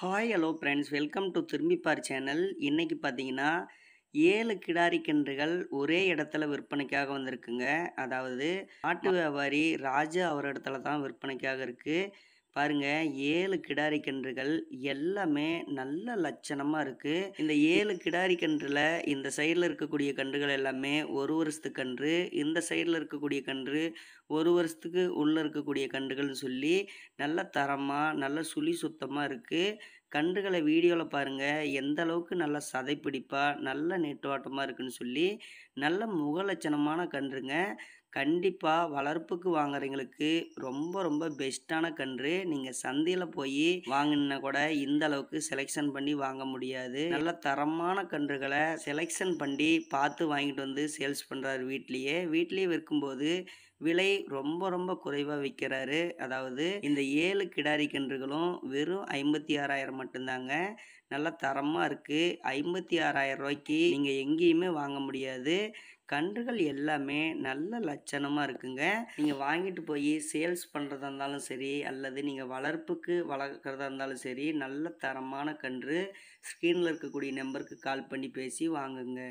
hi hello friends welcome to Thirumbippar channel இன்றைக்கி பார்த்தீங்கன்னா ஏழு கிடாரி கிணறுகள் ஒரே இடத்துல விற்பனைக்காக வந்திருக்குங்க அதாவது நாட்டு வியாபாரி ராஜா அவர் இடத்துல தான் விற்பனைக்காக இருக்குது பாருங்கள் ஏழு கிடாரி கன்றுகள் எல்லாமே நல்ல லட்சணமாக இருக்குது இந்த ஏழு கிடாரி கன்றில் இந்த சைடில் இருக்கக்கூடிய கன்றுகள் எல்லாமே ஒரு வருஷத்துக்கு கன்று இந்த சைடில் இருக்கக்கூடிய கன்று ஒரு வருஷத்துக்கு உள்ளே இருக்கக்கூடிய கன்றுகள்னு சொல்லி நல்ல தரமாக நல்ல சுழி சுத்தமாக இருக்குது கன்றுகளை வீடியோவில் பாருங்கள் எந்த அளவுக்கு நல்லா சதைப்பிடிப்பாக நல்ல நெட்டுவாட்டமாக இருக்குன்னு சொல்லி நல்ல முகலட்சணமான கன்றுங்க கண்டிப்பாக வளர்ப்புக்கு வாங்குறவங்களுக்கு ரொம்ப ரொம்ப பெஸ்ட்டான கன்று நீங்கள் சந்தையில் போய் வாங்கினா கூட இந்த அளவுக்கு செலெக்ஷன் பண்ணி வாங்க முடியாது நல்ல தரமான கன்றுகளை செலெக்ஷன் பண்ணி பார்த்து வாங்கிட்டு வந்து சேல்ஸ் பண்ணுறாரு வீட்லேயே வீட்லேயே விற்கும்போது விலை ரொம்ப ரொம்ப குறைவாக விற்கிறாரு அதாவது இந்த ஏழு கிடாரி கன்றுகளும் வெறும் ஐம்பத்தி ஆறாயிரம் மட்டும்தாங்க நல்ல தரமாக இருக்குது ஐம்பத்தி ஆறாயிரம் ரூபாய்க்கு நீங்கள் எங்கேயுமே வாங்க முடியாது கன்றுகள் எல்லாமே நல்ல லட்சணமாக இருக்குங்க நீங்கள் வாங்கிட்டு போய் சேல்ஸ் பண்ணுறதா இருந்தாலும் சரி அல்லது நீங்கள் வளர்ப்புக்கு வளர்க்குறதா இருந்தாலும் சரி நல்ல தரமான கன்று ஸ்க்ரீனில் இருக்கக்கூடிய நம்பருக்கு கால் பண்ணி பேசி வாங்குங்க